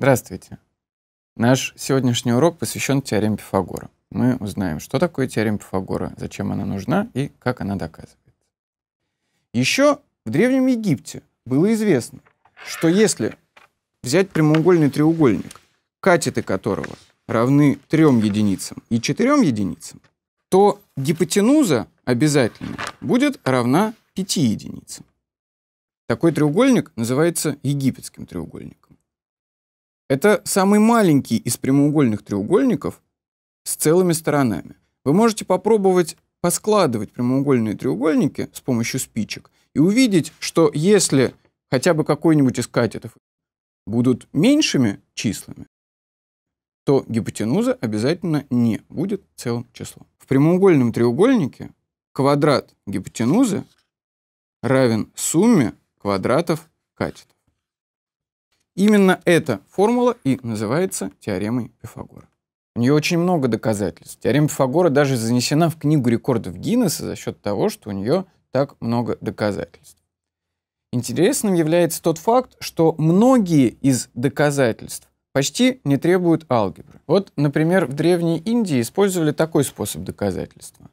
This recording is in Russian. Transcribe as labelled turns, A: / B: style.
A: Здравствуйте. Наш сегодняшний урок посвящен теореме Пифагора. Мы узнаем, что такое теорема Пифагора, зачем она нужна и как она доказывается. Еще в Древнем Египте было известно, что если взять прямоугольный треугольник, катеты которого равны трем единицам и четырем единицам, то гипотенуза обязательно будет равна пяти единицам. Такой треугольник называется египетским треугольником. Это самый маленький из прямоугольных треугольников с целыми сторонами. Вы можете попробовать поскладывать прямоугольные треугольники с помощью спичек и увидеть, что если хотя бы какой-нибудь из катетов будут меньшими числами, то гипотенуза обязательно не будет целым числом. В прямоугольном треугольнике квадрат гипотенузы равен сумме квадратов катетов. Именно эта формула и называется теоремой Пифагора. У нее очень много доказательств. Теорема Пифагора даже занесена в Книгу рекордов Гиннесса за счет того, что у нее так много доказательств. Интересным является тот факт, что многие из доказательств почти не требуют алгебры. Вот, например, в Древней Индии использовали такой способ доказательства.